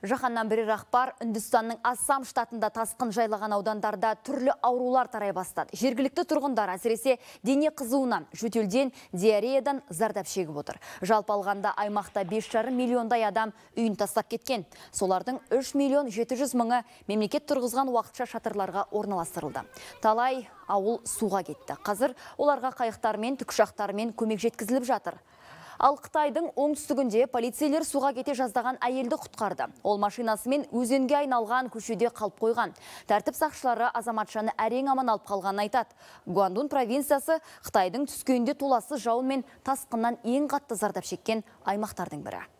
Жаханнан бірер ақпар Үндістанның Ассам штатында тасқын жайлаған аудандарда түрлі аурулар тарай бастады. Жергілікті тұрғындар әсіресе дене қызуынан, жөтелден, диареядан зардап шегіп отыр. Жалпы алғанда аймақта 5,5 миллиондай адам үйін тастап кеткен. Солардың 3 миллион 700 мыңы мемлекет тұрғызған уақытша шатырларға орналастырылды. Талай ауыл суға кетті. Қазір оларға қайықтармен, түкшақтармен көмек жеткізіліп жатыр. Ал Қытайдың оңтүстігінде полицейлер суға кете жаздаған әйелді құтқарды. Ол машинасымен өзенге айналған көшеде қалып қойған. Тәртіп сақшылары азаматшаны әрең аман алып қалған айтады. Гуандун провинциясы Қытайдың түскенде толасы жауын мен тасқыннан ең қатты зардап шеккен аймақтардың бірі.